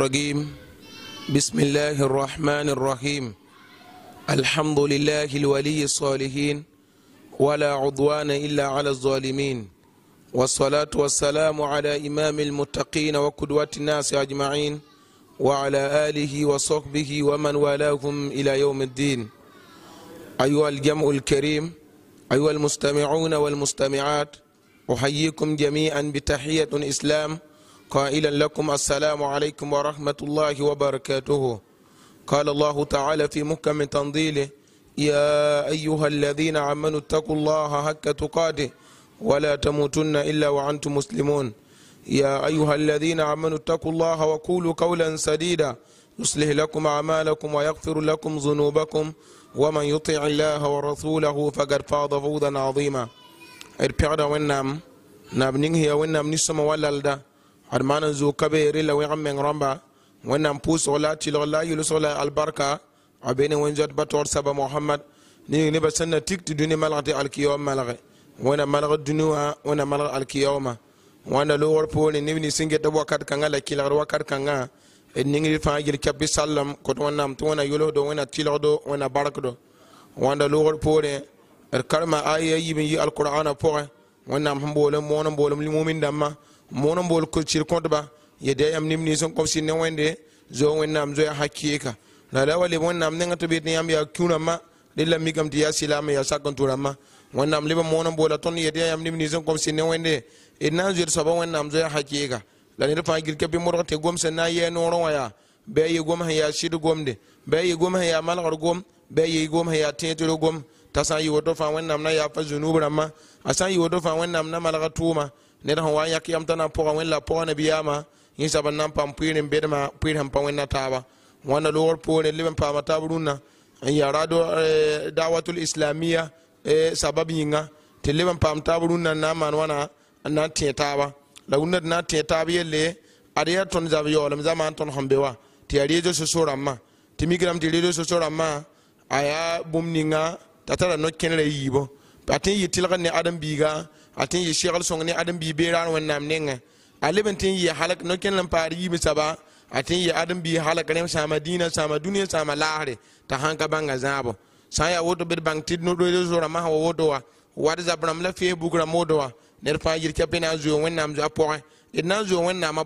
الرجيم بسم الله الرحمن الرحيم الحمد لله الولي الصالحين ولا عدوان إلا على الظالمين والصلاة والسلام على إمام المتقين وقدوة الناس أجمعين وعلى آله وصحبه ومن والاهم إلى يوم الدين أيها الجمع الكريم أيها المستمعون والمستمعات أحييكم جميعا بتحية إسلام قائلا لكم السلام عليكم ورحمة الله وبركاته قال الله تعالى في محكم تنظيله يا أيها الذين آمنوا اتقوا الله حق تقاته ولا تموتن إلا وأنتم مسلمون يا أيها الذين آمنوا اتقوا الله وقولوا قولا سديدا يصلح لكم أعمالكم ويغفر لكم ذنوبكم ومن يطع الله ورسوله فقد فاض فوزا عظيما ارفعنا ونام نابنين هي ونام نسمى ولالدا ad zo kabe rela wẽg n meng rãmba wẽnnaam pʋʋsgla tɩlgla yʋlsgla albarka a be ne saba mohamad ni nebã sẽn na tik tɩ dũni malati tɩ malare malge wẽna malg dũni wã wẽna malg alkiyaoma wãnda loogr poorẽ neb nins sẽn wakat kãngã la kɩlgd wakat kãngã d ningr fãa yel kɛp bɩ sallem kod wẽnnaam tɩ wẽna yʋlsdo wẽna tɩlgdo wẽna barkdo wãnda loogr poorẽ d karema aya yib n yɩ alkʋraana pʋgẽ wẽnnaam sẽn boolem moon n mono bol ko cir kodba yede am nim ni son kom sinne wende zo wennam zo ya hakika la la wali wennam ne ngato bit yam ya kuna ma lilla mi kam tiya silama ya sakon turama wennam liba mono bol ton yede am nim ni son kom sinne wende e nan zo sabo wennam zo ya hakika la ni fa gil kabi moro te gom sen na ye no ro waya be ye gom ha ya shidu gom de be ye gom ha ya mal malgar gom be ye gom ha ya tetiro gom tasan yi wodo fa wennam na ya fa zunubu rama asan yi wodo fa wennam na malga tuma ned sẽn wa n yak yam tã na n pʋga wẽnla pʋga nabiyaamã yĩnsabã n na n paam pʋɩr n bedmã pʋɩr sẽn pa wẽnna taaba wãna loogr poore leb n paama taab rũnnã n yaa radio eh, dawatul islamia eh, sabab yĩnga tɩ leb n paam taab rũnnã n na n maan wãna n na n tẽ taaba la rũnnã d na n tẽ taab yelle ad yaa tõnd zab yaoolem zãma n tõnd sẽn be wa tɩ yaa rezo soso rãmbã tɩ mikrame tɩ rezo soso rãmbã a yaa bũmb ninga t'a tara no-kẽnerã yiibo a tɩ n yɩ tɩlgd ne ãdem-biiga tin yi shegl sõng ne adem bii beeraar wẽnnaam nengẽ a leb tin yi halak yɩ halk lan fari yi paar ba saba a yi n bi adem bii halk rẽm sa ma duniya sa ma laasre t'a hanka ban ga zabo. sã ya yaa woto bd bãng do rezo zorã masã wa woto wa wad zab la facebook bugra woto wa ned fãa yir kapẽ na n zoog nam a pʋgẽ d na n zoog wẽnnaamã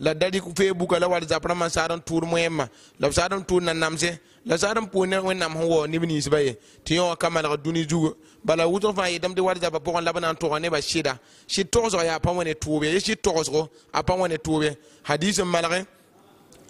la dari fe buka la war zapra man saran tur moyema la saran tur nan namse la saran pone wennam ho ni bini sibaye ti yo kamal ga duni jugo bala wuto fa yedam de war zapa pokon laban an to ba shida shi tozo ya pa woni tube shi tozo a pa woni tube hadithun malare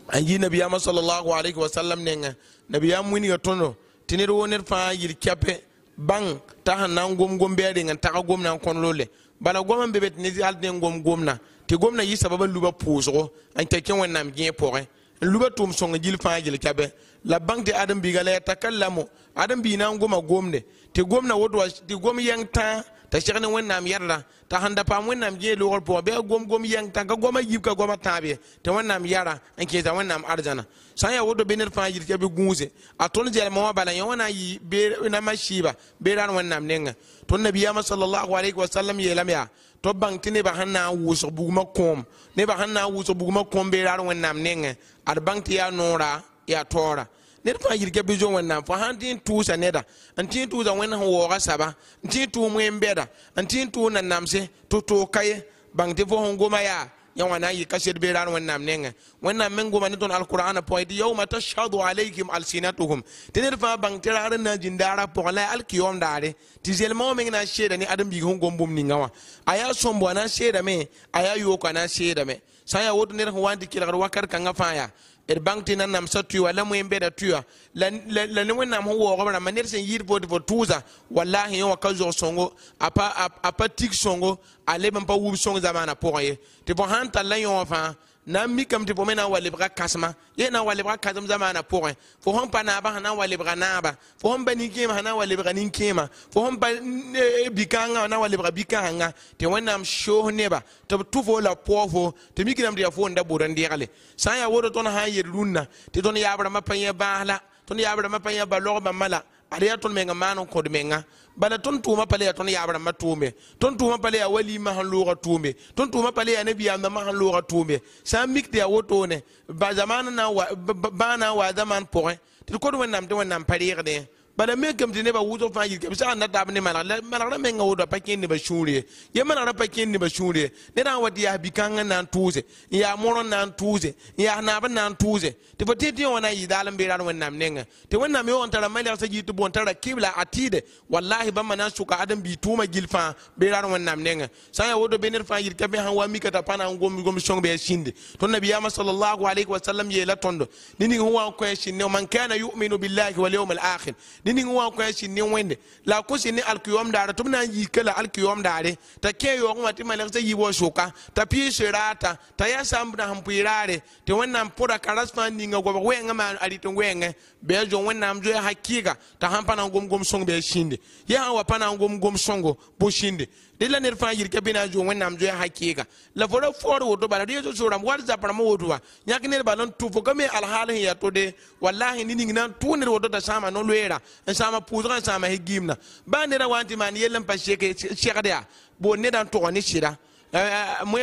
an yi nabiyama sallallahu alaihi wasallam nenga nabiyam wini ga tono tinir wonir fa yir kyape bang ta hanan gom gom be ringa ta gom nan konlole bala gom be bet ni al gom gom na tɩ gomna sabab n luba pʋʋsgo n ta kẽ wẽnnaam gẽe pʋgẽ n luba tʋʋm sõng yil fãa yel-kɛbɛ la bãng tɩ adem-biiga la yatakallamu adam bi na goma gomne te gomna wodo di gom yɛng ta t'a shekhne segd nam yɛrra t'a handa pam paam nam gẽe hol po be gom gom yɛng ta ka goma yib ka goamã tãab te tɩ nam yara n kẽesa wẽnnaam arzãna sã n yaa woto be ned fãa yir tɩ bɩ a ton je mo bala yẽ wã na n be nama sɩɩba bee raan wẽnnaam nengã tõnd nabiyaamã salallahu alaihi wasalam yeelame yaa tɩ b to bang tine ba hanna wuso buguma kom ne ba hanna wuso buguma kom be ran bee nam nenga ar bang ti ya nora ya tora ned pãgã yirka bɩ zoe wẽnnaam fo sãn tɩ n tʋʋsa neda n tɩ n tʋʋsa wẽnd sẽn waooga saba n tɩ n tʋʋm wẽn bɛda n tɩ n tʋʋm nanamse tɩ tʋʋka ye bãng tɩ fo sẽn goma yaa yã wã na n yɩka sed bee raar wẽnnaam nengẽ wẽnnaam me n goma ne tõnd alkʋraanã pʋgẽ tɩ yauma tashhadu alaykum alsinatuhum tɩ ned fãa bãng tɩ raar n na n zĩndaarã pʋgẽ la alkiyoom daare tɩ zelma wã meng na n seeda ne adem-biig sẽn gom bũmb ninga wã a yaa sõmbo a na n seedame a yaa yooko a na n seedame saya wodo ner ko wandi kila wakar kanga faya er bank tina nam sa wa la mo embe da tuwa la la ne wona mo wo gobra manir sen yir bod bo tuza wallahi yo wakazo songo apa apa tik songo ale n pa wub songo zamana poye eh. te bo hanta la yo eh, fa na n mikame tɩ bome na n wa ye na wale bra kasma kãsem na pʋgẽ fo sẽn pa na ba na wale wa na naaba fo sẽn pa nin-kẽemã na wale wa lebga nin-kẽemã fo sẽn pa e, e bikanga na wale bra bikanga te kãngã tɩ wẽnnaam soos neba tɩ tu fo la paoofo tɩ mikiname tɩ yaa fo n da boor n dɛgle ya n ton woto ye sã te yel ya tɩ ma yaab rãmbã pa yẽ baasla tõnd yaab rãmbã pa yẽ balog bãmbã la ada ya ton menga manon ko de menga bala ton tuma pale ya ton ya abra matume ton tuma pale ya wali ma han lura tume ton tuma pale ya nabi amma ma han lura tume sam mik de woto ne ba zaman na wa bana wa zaman point ti ko do wonnam de wonnam pare ne bala me kam ti neba wuto fa yirke bisa na dab ne manara manara me nga wudo pakin ne ba shuri ye manara pakin ne ba shuri ne da wadi ya bikan na tuze ya moron na tuze ya na ba na tuze te ba tete wana yi dalan be ran wannan ne nga te wannan me on tara mali sa jitu bon tara kibla atide wallahi ba manan suka adam bi tuma gilfa be ran wannan ne nga sa ya wudo benir fa yirke be han wa mi kata pana ngom ngom shong be shinde to nabiya sallallahu alaihi wasallam ye la tondo nini huwa question shinde man kana yu'minu billahi wal yawmil akhir ni ning wa n kõ sɩn ne wẽnde la ko kõ ne alkiyoom daare tɩ b na n kala ka la daare t'a kẽ yo wã tɩ malg t'a yi wa soka t'a pɩɩs raata t'a ya sam na ham pʋɩ raare tɩ wẽnnaam pʋda ka ras fãa ninga goabg wɛɛngã maan a rɩt n wɛɛngẽ bɩ a zo wẽnnaam zoe hakɩɩga t'a sãn pa na n gom gom sõng bɩ a sĩnde sãn wa pa na n gom gom sõngo bʋ sĩnde de la ner fãa yir ka bena a zoom wẽnnaam zoya hakɩɩga la vora fɔor woto bala reeso soorame wat zaprãmã woto wa yãk ner nan tʋ fo ka me alhaal sẽn yaa tode wallahi ne ning na n tʋʋg ned woto t'a sãama no-loeera n sãama pʋʋsgã n sãama sẽ giimna bãa ned a wa n tɩ maan yell n pa segd yaa boor ned a n tɔg ne sɩda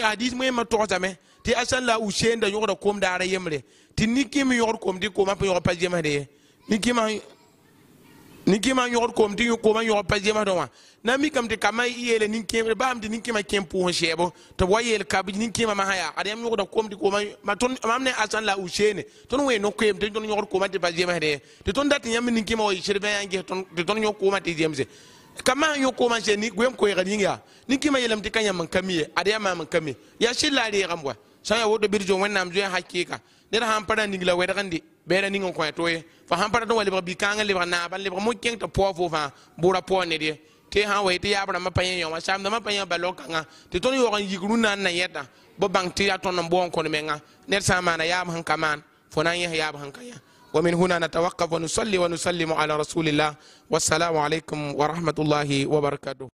hadis mõemã togsame tɩ a sãn la a useenda yõgda kom daara yembre tɩ nin-kɩɩm yõgd kom tɩ koma pa yõg pa zemsde ye ni kima yogor kom ti ko man yogor pa jema don na mi kam ti kamai yele ni kema ba am ti nin kema kem pu shebo to wayel yele ka bi nin kema ma haya ada yam yogor kom ti ko man ma ton mam ne asan la ushene ton we no kem ti ton yogor kom ti pa jema de ti ton dat nyam ni kema o shirbe yange ton ti ton yogor kom ti jemse kama yo ko man she ni gwem ko yega ni ninga ni kema yele ti kanya man kamiye ada yam ya shi la gambwa san ya wodo birjo wẽnnaam zoe hakɩɩka ned sãn pa ra ningla wɛdgẽnde bɛɛra ning n kõ toye fa sãn pa ra tɩ wa lebg bi-kãangã lebg naabã lebg mo-kẽng tɩ pʋa fo fãa bʋʋra pʋa ned ye tɩ sãn wa ye tɩ yaab rãmbã pa yẽ yõ wã saamdãmbã pa yẽ balog-kãngã tɩ tõnd yaoog n yik rũnã n na yɛta bo bãng tɩ yaa tõnd n boog n kõd menga ned sã n maana yaab sẽn ka maan fo na n yẽs yaab sẽn ka yã ومن هنا نتوقف ونصلي ونسلم على رسول الله والسلام عليكم ورحمة الله وبركاته